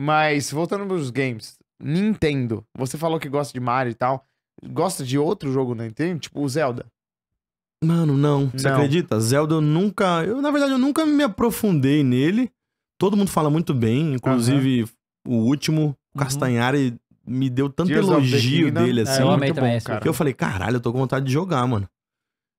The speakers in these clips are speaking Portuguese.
Mas voltando pros games, Nintendo. Você falou que gosta de Mario e tal. Gosta de outro jogo da Nintendo? Tipo o Zelda? Mano, não. Você não. acredita? Zelda eu nunca. Eu, na verdade, eu nunca me aprofundei nele. Todo mundo fala muito bem, inclusive uhum. o último, o uhum. Castanhari, uhum. me deu tanto Tears elogio dele, é, assim. É, eu amei também bom, cara. Que eu falei, caralho, eu tô com vontade de jogar, mano.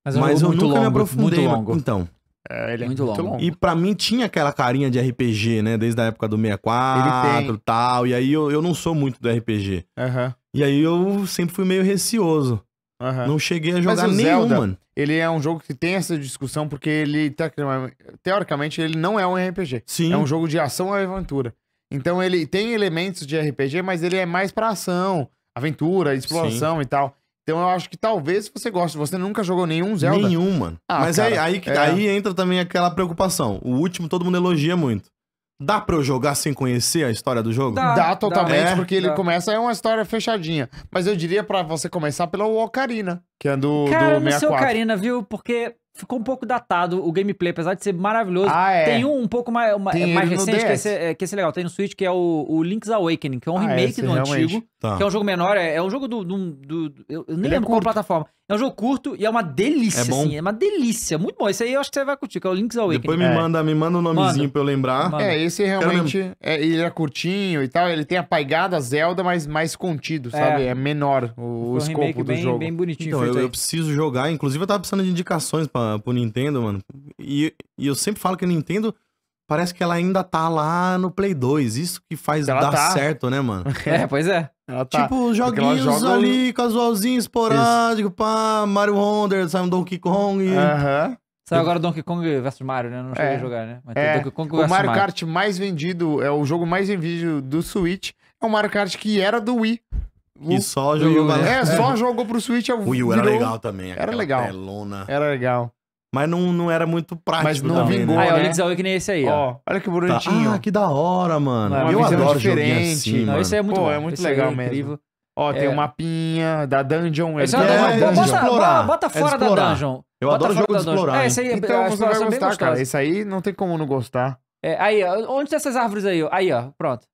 Mas, é Mas eu nunca longo, me aprofundei. Muito longo. Então, é, ele é muito é muito longo. longo. E pra mim tinha aquela carinha de RPG, né? Desde a época do 64 e tal. E aí eu, eu não sou muito do RPG. Uhum. E aí eu sempre fui meio receoso. Uhum. Não cheguei a jogar nenhum, Zelda, mano. Ele é um jogo que tem essa discussão porque ele, teoricamente, ele não é um RPG. Sim. É um jogo de ação e aventura. Então ele tem elementos de RPG, mas ele é mais pra ação, aventura, exploração Sim. e tal. Então eu acho que talvez você goste. Você nunca jogou nenhum Zelda? Nenhum, mano. Ah, Mas é cara, aí, aí, tá, é... aí entra também aquela preocupação. O último todo mundo elogia muito. Dá pra eu jogar sem conhecer a história do jogo? Dá, dá totalmente, dá. É? porque ele dá. começa, é uma história fechadinha. Mas eu diria para você começar pelo Ocarina, que é do, Cara, do 64. Cara, não sei Ocarina, viu? Porque ficou um pouco datado o gameplay, apesar de ser maravilhoso. Ah, é. Tem um um pouco mais, uma, é mais recente, que esse, que esse é legal. Tem no Switch, que é o, o Link's Awakening, que é um ah, remake do realmente. antigo. Tá. Que é um jogo menor, é, é um jogo do. do, do, do eu, nem Ele é lembro é qual plataforma. É um jogo curto e é uma delícia, é bom. assim. É uma delícia. Muito bom. Esse aí eu acho que você vai curtir, que é o Link's Awakening. Depois me, é. manda, me manda o um nomezinho manda. pra eu lembrar. É, esse realmente. É, ele é curtinho e tal. Ele tem a Zelda, mas mais contido, é. sabe? É menor o, o escopo do bem, jogo. bem bonitinho. Então, eu, eu, preciso jogar. Inclusive, eu tava precisando de indicações pra, pro Nintendo, mano. E, e eu sempre falo que o Nintendo parece que ela ainda tá lá no Play 2. Isso que faz ela dar tá. certo, né, mano? É, pois é. Ela tá. Tipo, joguinhos joga... ali, casualzinho, esporádico, Isso. pá, Mario Wonder, sabe, Donkey Kong. Aham. Saiu agora Donkey Kong vs Mario, né? não cheguei é. a jogar, né? Mas é. Donkey Kong o Mario Kart mais vendido, é o jogo mais vendido do Switch, é o Mario Kart que era do Wii. O... E só jogou... Wii, né? É, só jogou pro Switch. É o Wii U era legal também. Era legal. Era legal. Mas não, não era muito prático. Mas não vingou, né? Ah, é o que nem esse aí, ó. ó. Olha que bonitinho. Tá. Ah, que da hora, mano. Não, eu é adoro diferente. Assim, não, mano. Esse aí é muito Pô, é bom. é muito esse é legal é mesmo. Ó, tem o é. um mapinha da dungeon. Esse é, é, é dungeon. Bota, explorar, bota fora é da dungeon. Eu bota adoro jogo de explorar. É, esse aí, então você vai gostar, cara. Esse aí não tem como não gostar. É, aí, ó, onde tem essas árvores aí? Aí, ó, pronto.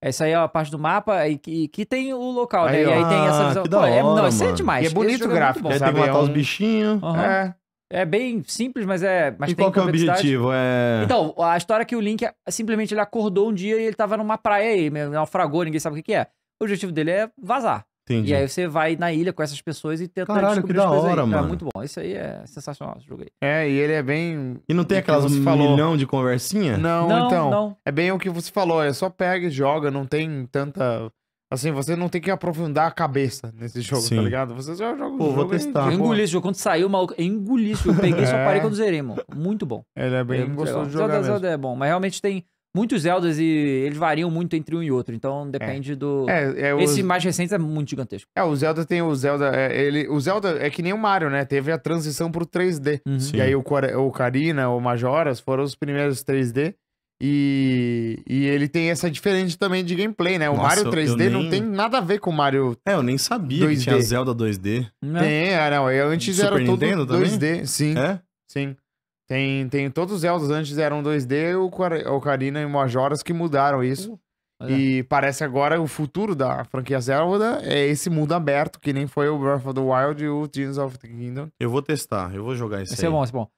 Essa aí é a parte do mapa e que, que tem o local, né? aí, né? e aí tem essa ah, visão. Que da hora, Pô, é, não, isso é demais. E é bonito o gráfico, é bom, sabe? Tem que matar os bichinhos. É. É bem simples, mas é. Mas e qual que é o objetivo? É... Então, a história é que o Link é, simplesmente ele acordou um dia e ele tava numa praia aí, naufragou, ninguém sabe o que, que é. O objetivo dele é vazar. Entendi. E aí você vai na ilha com essas pessoas e tenta Caralho, descobrir que da hora, aí. Então, é mano. É muito bom. Isso aí é sensacional, esse jogo aí. É, e ele é bem... E não tem aquelas você falou. milhão de conversinha? Não, não então. Não. É bem o que você falou, é só pega e joga, não tem tanta... Assim, você não tem que aprofundar a cabeça nesse jogo, tá Sim. tá ligado? Você já joga Pô, jogo. vou testar. Eu engoli esse jogo. Quando saiu, maluco, eu engoli esse jogo. Eu peguei e só é. parei quando zerei, mano. Muito bom. Ele é bem gostoso de jogar Zelda, mesmo. Zelda é bom, mas realmente tem muitos Zeldas e eles variam muito entre um e outro. Então depende é. do... É, é, esse mais recente é muito gigantesco. É, o Zelda tem o Zelda... É, ele... O Zelda é que nem o Mario, né? Teve a transição pro 3D. Uhum. E aí o Ocarina, o Majoras foram os primeiros 3D. E, e ele tem essa diferente também de gameplay, né? O Nossa, Mario 3D nem... não tem nada a ver com o Mario. É, eu nem sabia 2D. que tinha Zelda 2D. Não. Né? Tem, é, não. Eu antes Super era Nintendo todo Nintendo 2D, sim. É? Sim. Tem, tem todos os Zeldas antes eram 2D, o Ocarina e Majoras que mudaram isso. Uh, e é. parece agora o futuro da franquia Zelda é esse mundo aberto, que nem foi o Breath of the Wild e o Tears of the Kingdom. Eu vou testar, eu vou jogar esse. Esse é aí. é bom, esse é bom.